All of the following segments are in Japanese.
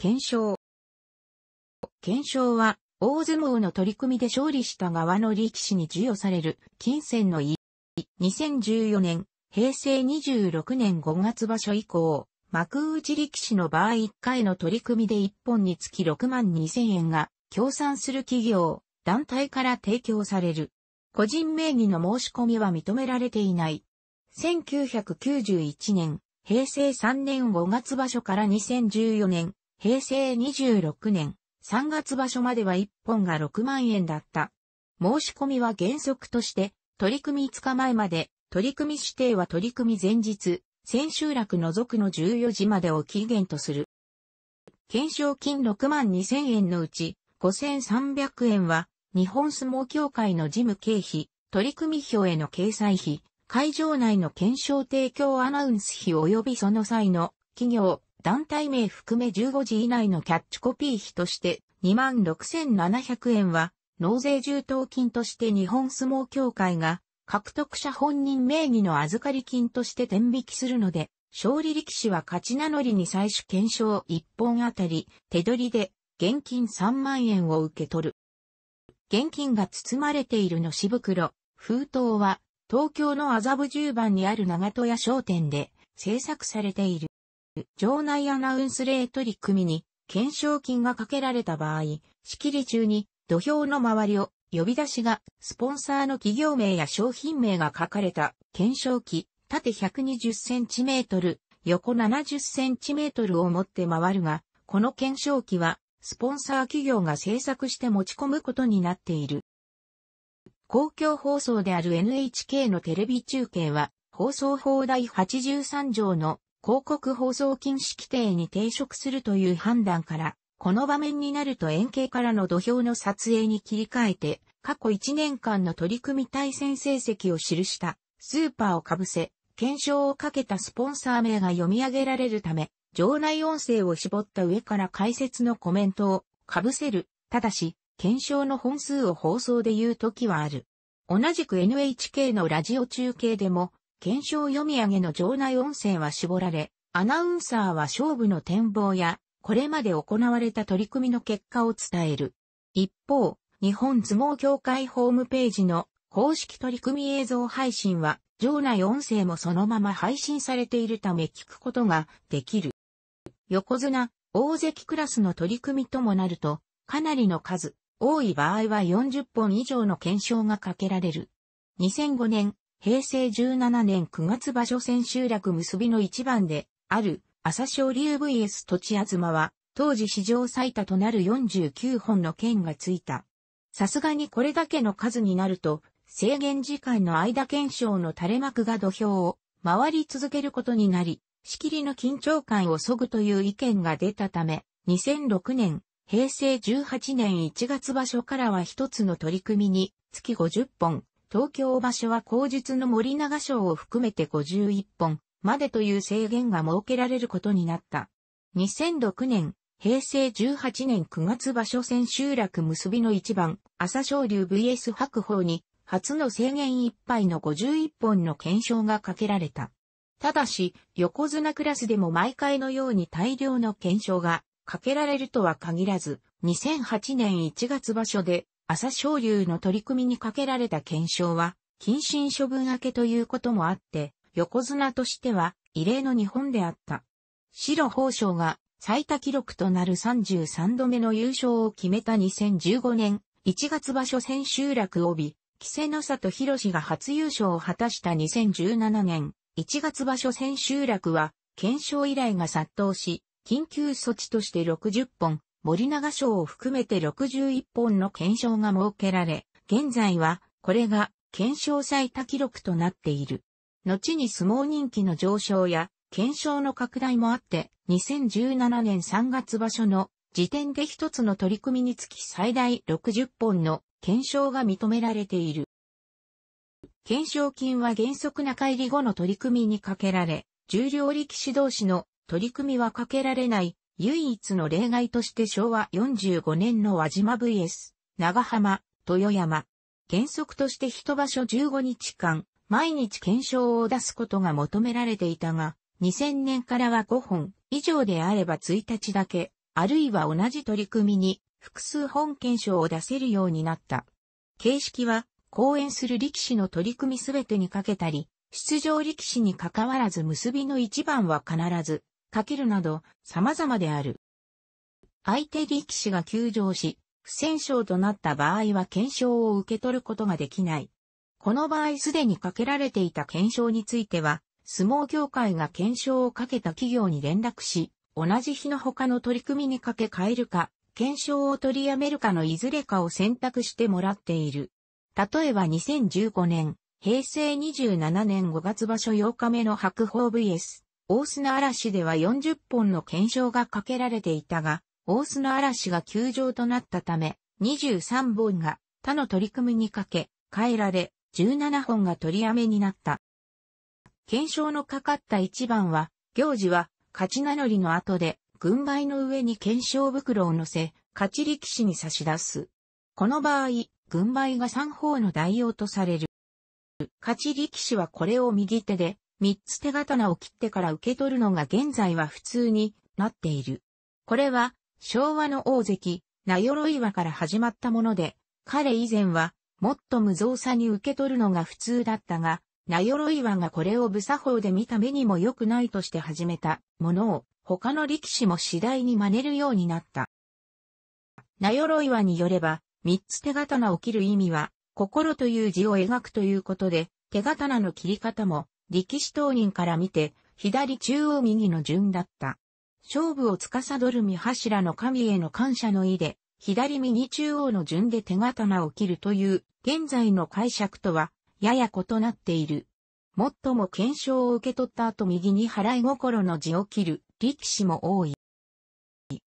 検証。検証は、大相撲の取り組みで勝利した側の力士に授与される金銭の意義。2014年、平成26年5月場所以降、幕内力士の場合1回の取り組みで1本につき6万2000円が、協賛する企業、団体から提供される。個人名義の申し込みは認められていない。1991年、平成3年5月場所から2014年、平成26年3月場所までは1本が6万円だった。申し込みは原則として、取組5日前まで、取組指定は取組前日、千秋楽除くの14時までを期限とする。検証金6万2000円のうち、5300円は、日本相撲協会の事務経費、取組表への掲載費、会場内の検証提供アナウンス費及びその際の、企業、団体名含め15時以内のキャッチコピー費として26,700円は、納税重当金として日本相撲協会が、獲得者本人名義の預かり金として転引きするので、勝利力士は勝ち名乗りに最終検証1本あたり、手取りで、現金3万円を受け取る。現金が包まれているのし袋、封筒は、東京の麻布十番にある長戸屋商店で、制作されている。場内アナウンス例取り組みに、懸賞金がかけられた場合、仕切り中に土俵の周りを呼び出しが、スポンサーの企業名や商品名が書かれた懸賞機、縦 120cm、横 70cm を持って回るが、この懸賞機は、スポンサー企業が制作して持ち込むことになっている。公共放送である NHK のテレビ中継は、放送法第83条の広告放送禁止規定に抵触するという判断から、この場面になると円形からの土俵の撮影に切り替えて、過去1年間の取り組み対戦成績を記したスーパーをかぶせ、検証をかけたスポンサー名が読み上げられるため、場内音声を絞った上から解説のコメントをかぶせる。ただし、検証の本数を放送で言うときはある。同じく NHK のラジオ中継でも、検証読み上げの場内音声は絞られ、アナウンサーは勝負の展望や、これまで行われた取り組みの結果を伝える。一方、日本相撲協会ホームページの公式取り組み映像配信は、場内音声もそのまま配信されているため聞くことができる。横綱、大関クラスの取り組みともなると、かなりの数、多い場合は40本以上の検証がかけられる。2005年、平成17年9月場所千集落結びの一番で、ある、朝青龍 VS 土地あずまは、当時史上最多となる49本の剣がついた。さすがにこれだけの数になると、制限時間の間検証の垂れ幕が土俵を回り続けることになり、しきりの緊張感を削ぐという意見が出たため、2006年、平成18年1月場所からは一つの取り組みに、月50本、東京場所は口述の森長賞を含めて51本までという制限が設けられることになった。2006年、平成18年9月場所千集落結びの一番、朝昇龍 VS 白鵬に、初の制限いっぱいの51本の検証がかけられた。ただし、横綱クラスでも毎回のように大量の検証がかけられるとは限らず、2008年1月場所で朝昇龍の取り組みにかけられた検証は、謹慎処分明けということもあって、横綱としては異例の日本であった。白宝章が最多記録となる33度目の優勝を決めた2015年1月場所千秋楽帯、稀勢の里博が初優勝を果たした2017年1月場所千秋楽は、検証依頼が殺到し、緊急措置として60本、森永賞を含めて61本の検証が設けられ、現在はこれが検証最多記録となっている。後に相撲人気の上昇や検証の拡大もあって、2017年3月場所の時点で一つの取り組みにつき最大60本の検証が認められている。検証金は原則中入り後の取り組みにかけられ、重量力士同士の取り組みはかけられない唯一の例外として昭和45年の輪島 VS、長浜、豊山。原則として一場所15日間、毎日検証を出すことが求められていたが、2000年からは5本以上であれば1日だけ、あるいは同じ取り組みに複数本検証を出せるようになった。形式は、講演する力士の取り組みすべてにかけたり、出場力士に関わらず結びの一番は必ずかけるなど様々である。相手力士が休場し、不戦勝となった場合は検証を受け取ることができない。この場合すでにかけられていた検証については、相撲協会が検証をかけた企業に連絡し、同じ日の他の取り組みにかけ変えるか、検証を取りやめるかのいずれかを選択してもらっている。例えば2015年、平成27年5月場所8日目の白鵬 vs 大砂嵐では40本の検証がかけられていたが、大砂嵐が休場となったため、23本が他の取り組みにかけ、変えられ、17本が取りやめになった。検証のかかった1番は、行事は、勝ち名乗りの後で、軍配の上に検証袋を乗せ、勝ち力士に差し出す。この場合、軍配が3方の代用とされる。勝ち力士はこれを右手で、三つ手刀を切ってから受け取るのが現在は普通になっている。これは昭和の大関、名鎧岩から始まったもので、彼以前はもっと無造作に受け取るのが普通だったが、名鎧岩がこれを無作法で見た目にも良くないとして始めたものを他の力士も次第に真似るようになった。名鎧岩によれば、三つ手刀を切る意味は、心という字を描くということで、手刀の切り方も、力士当人から見て、左中央右の順だった。勝負を司る三柱の神への感謝の意で、左右中央の順で手刀を切るという、現在の解釈とは、やや異なっている。もっとも検証を受け取った後右に払い心の字を切る力士も多い。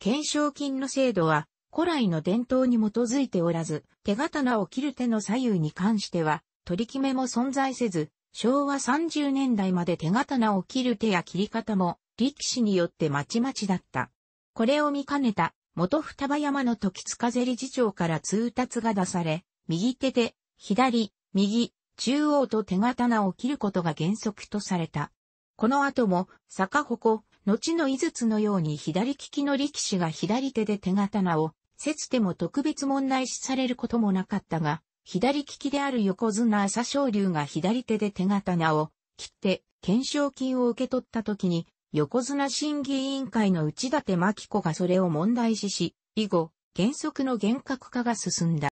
検証金の制度は古来の伝統に基づいておらず、手刀を切る手の左右に関しては取り決めも存在せず、昭和30年代まで手刀を切る手や切り方も力士によってまちまちだった。これを見かねた元双葉山の時津風理事長から通達が出され、右手で左、右、中央と手刀を切ることが原則とされた。この後も坂鉾、後の井筒のように左利きの力士が左手で手刀を、せつても特別問題視されることもなかったが、左利きである横綱朝青龍が左手で手刀を切って懸賞金を受け取った時に、横綱審議委員会の内立真紀子がそれを問題視し、以後、原則の厳格化が進んだ。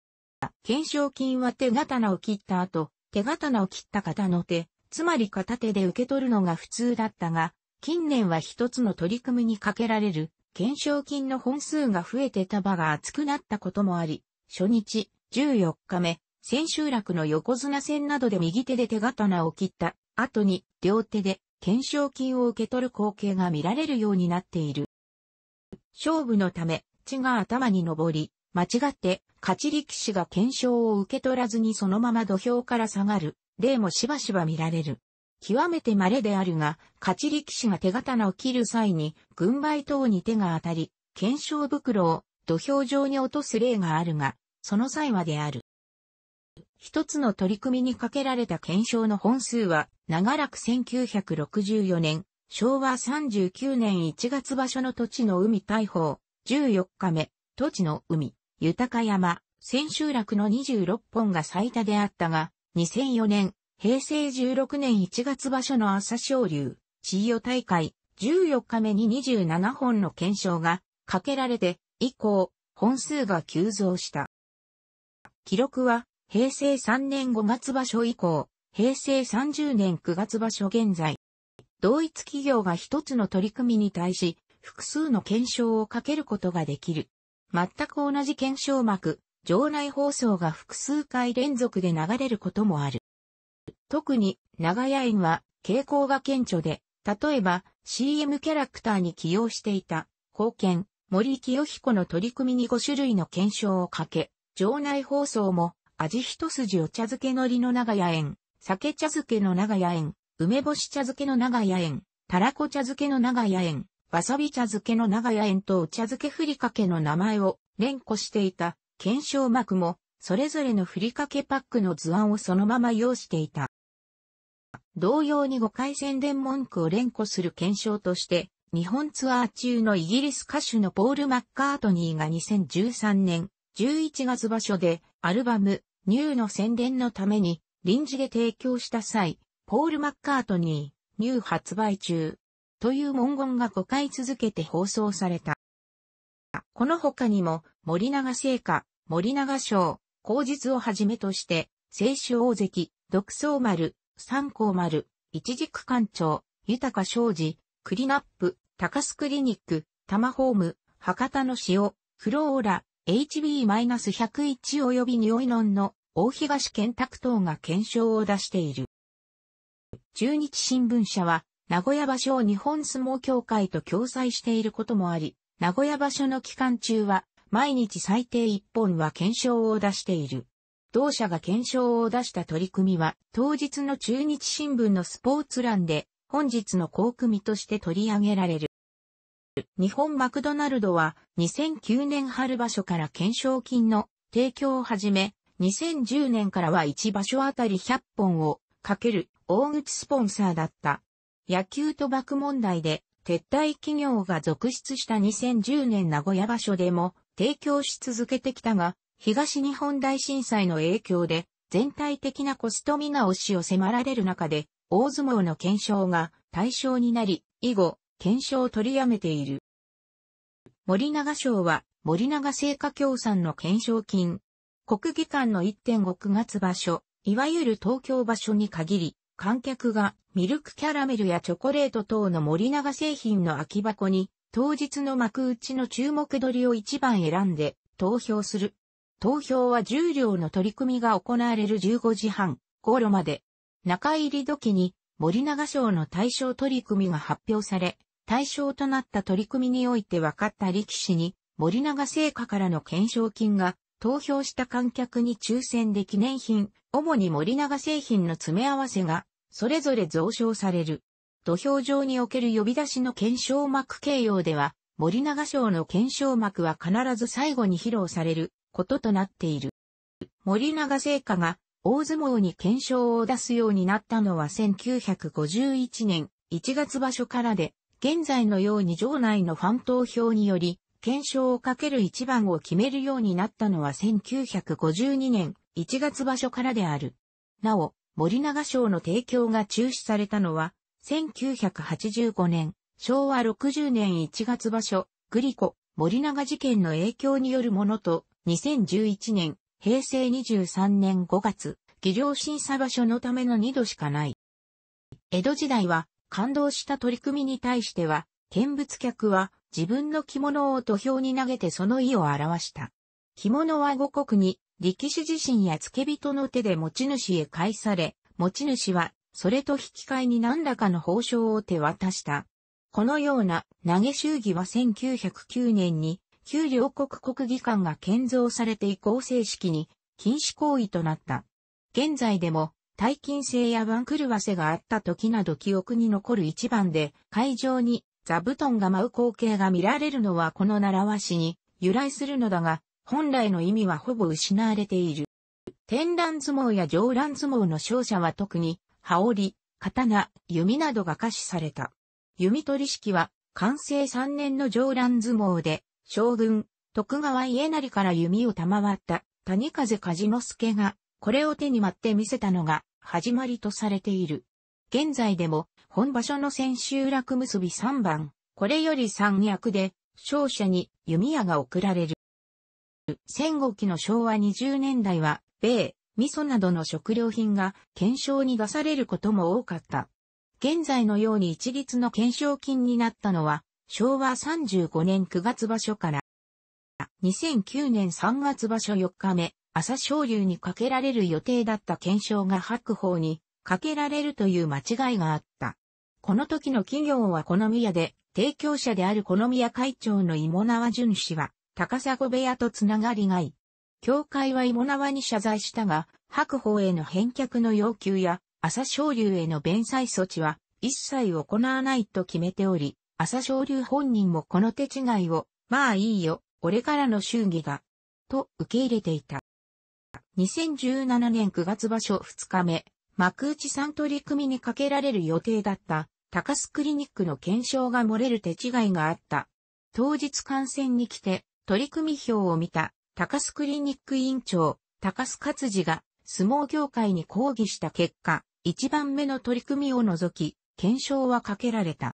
懸賞金は手刀を切った後、手刀を切った方の手、つまり片手で受け取るのが普通だったが、近年は一つの取り組みにかけられる、懸賞金の本数が増えて束が厚くなったこともあり、初日、14日目、千秋楽の横綱戦などで右手で手刀を切った後に両手で懸賞金を受け取る光景が見られるようになっている。勝負のため、血が頭に上り、間違って勝ち力士が懸賞を受け取らずにそのまま土俵から下がる例もしばしば見られる。極めて稀であるが、勝ち力士が手刀を切る際に、軍配等に手が当たり、懸賞袋を土俵上に落とす例があるが、その際はである。一つの取り組みにかけられた検証の本数は、長らく1964年、昭和39年1月場所の土地の海大砲、14日目、土地の海、豊山、千秋楽の26本が最多であったが、2004年、平成16年1月場所の朝昇竜、千代大会、14日目に27本の検証がかけられて、以降、本数が急増した。記録は、平成3年5月場所以降、平成30年9月場所現在。同一企業が一つの取り組みに対し、複数の検証をかけることができる。全く同じ検証幕、場内放送が複数回連続で流れることもある。特に、長屋園は傾向が顕著で、例えば CM キャラクターに起用していた、貢献、森清彦の取り組みに5種類の検証をかけ、場内放送も、味一筋お茶漬けのりの長屋園、酒茶漬けの長屋園、梅干し茶漬けの長屋園、たらこ茶漬けの長屋園、わさび茶漬けの長屋園とお茶漬けふりかけの名前を連呼していた、検証幕も、それぞれのふりかけパックの図案をそのまま用していた。同様に5回宣伝文句を連呼する検証として、日本ツアー中のイギリス歌手のポール・マッカートニーが2013年、11月場所でアルバムニューの宣伝のために臨時で提供した際、ポール・マッカートニー、ニュー発売中という文言が5回続けて放送された。この他にも森永製菓、森永賞、口実をはじめとして、清酒大関、独創丸、三光丸、一軸館長、豊商事、クリナップ、高須クリニック、タマホーム、博多の塩、フローラ、HB-101 及びニオイノンの大東健拓等が検証を出している。中日新聞社は、名古屋場所を日本相撲協会と共催していることもあり、名古屋場所の期間中は、毎日最低1本は検証を出している。同社が検証を出した取り組みは、当日の中日新聞のスポーツ欄で、本日の好組として取り上げられる。日本マクドナルドは2009年春場所から懸賞金の提供を始め、2010年からは1場所あたり100本をかける大口スポンサーだった。野球賭博問題で撤退企業が続出した2010年名古屋場所でも提供し続けてきたが、東日本大震災の影響で全体的なコスト見直しを迫られる中で、大相撲の検証が対象になり、以後、検証を取りやめている。森永賞は森永製菓協賛の検証金。国技館の1.5月場所、いわゆる東京場所に限り、観客がミルクキャラメルやチョコレート等の森永製品の空き箱に、当日の幕内の注目取りを一番選んで投票する。投票は重量の取り組みが行われる15時半頃まで。中入り時に森永賞の対象取り組みが発表され、対象となった取り組みにおいて分かった力士に、森永製菓からの懸賞金が、投票した観客に抽選で記念品、主に森永製品の詰め合わせが、それぞれ増賞される。土俵上における呼び出しの検証幕形容では、森永賞の検証幕は必ず最後に披露されることとなっている。森永製菓が大相撲に検証を出すようになったのは1951年1月場所からで、現在のように場内のファン投票により、検証をかける一番を決めるようになったのは1952年1月場所からである。なお、森永賞の提供が中止されたのは、1985年、昭和60年1月場所、グリコ、森永事件の影響によるものと、2011年、平成23年5月、技量審査場所のための2度しかない。江戸時代は、感動した取り組みに対しては、見物客は自分の着物を土俵に投げてその意を表した。着物は五国に力士自身や付け人の手で持ち主へ返され、持ち主はそれと引き換えに何らかの報奨を手渡した。このような投げ衆議は1909年に旧両国国技館が建造されて以降正式に禁止行為となった。現在でも大金星や番狂わせがあった時など記憶に残る一番で、会場に座布団が舞う光景が見られるのはこの習わしに由来するのだが、本来の意味はほぼ失われている。天覧相撲や上覧相撲の勝者は特に、羽織、刀、弓などが可視された。弓取り式は、完成3年の上覧相撲で、将軍、徳川家成から弓を賜った、谷風梶之助が、これを手に待って見せたのが、始まりとされている。現在でも、本場所の千秋楽結び3番、これより3役で、勝者に弓矢が贈られる。戦後期の昭和20年代は、米、味噌などの食料品が検証に出されることも多かった。現在のように一律の検証金になったのは、昭和35年9月場所から、2009年3月場所4日目、朝昇龍にかけられる予定だった検証が白鵬にかけられるという間違いがあった。この時の企業はこの宮で、提供者であるこの宮会長の芋縄淳氏は、高砂部屋とつながりがい。協会は芋縄に謝罪したが、白鵬への返却の要求や、朝昇龍への弁済措置は、一切行わないと決めており、朝昇龍本人もこの手違いを、まあいいよ、俺からの祝儀が、と受け入れていた。2017年9月場所2日目、幕内3取組にかけられる予定だった、高須クリニックの検証が漏れる手違いがあった。当日観戦に来て、取組表を見た、高須クリニック委員長、高須勝治が、相撲業界に抗議した結果、一番目の取り組みを除き、検証はかけられた。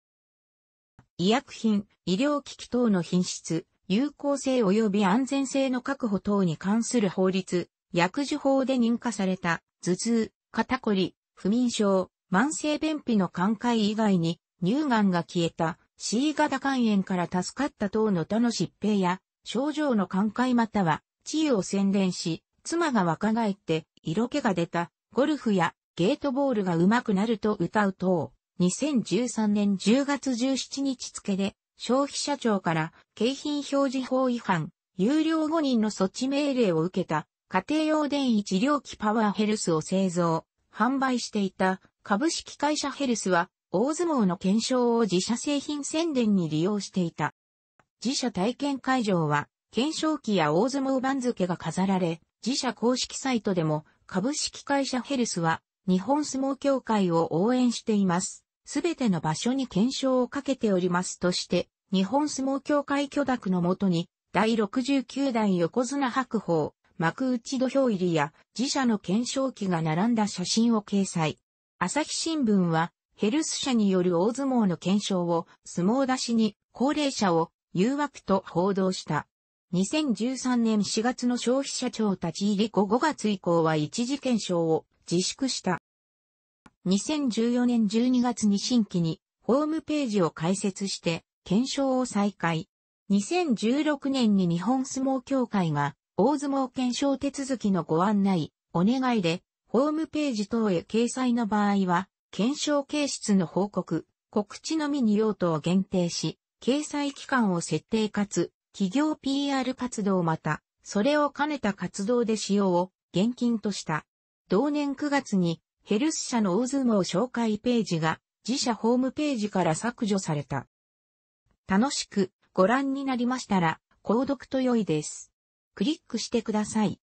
医薬品、医療機器等の品質、有効性及び安全性の確保等に関する法律、薬事法で認可された、頭痛、肩こり、不眠症、慢性便秘の寛解以外に、乳がんが消えた、C 型肝炎から助かった等の他の疾病や、症状の寛解または、治癒を宣伝し、妻が若返って、色気が出た、ゴルフや、ゲートボールが上手くなると歌う等、2013年10月17日付で、消費者庁から景品表示法違反、有料誤認の措置命令を受けた家庭用電位治療器パワーヘルスを製造、販売していた株式会社ヘルスは、大相撲の検証を自社製品宣伝に利用していた。自社体験会場は、検証機や大相撲番付が飾られ、自社公式サイトでも株式会社ヘルスは日本相撲協会を応援しています。すべての場所に検証をかけておりますとして、日本相撲協会許諾のもとに、第69代横綱白鵬、幕内土俵入りや自社の検証機が並んだ写真を掲載。朝日新聞は、ヘルス社による大相撲の検証を相撲出しに高齢者を誘惑と報道した。2013年4月の消費者庁立ち入り後5月以降は一時検証を自粛した。2014年12月に新規にホームページを開設して検証を再開。2016年に日本相撲協会が大相撲検証手続きのご案内、お願いで、ホームページ等へ掲載の場合は、検証形質の報告、告知のみに用途を限定し、掲載期間を設定かつ、企業 PR 活動また、それを兼ねた活動で使用を現金とした。同年9月に、ヘルス社の大相撲紹介ページが、自社ホームページから削除された。楽しくご覧になりましたら、購読と良いです。クリックしてください。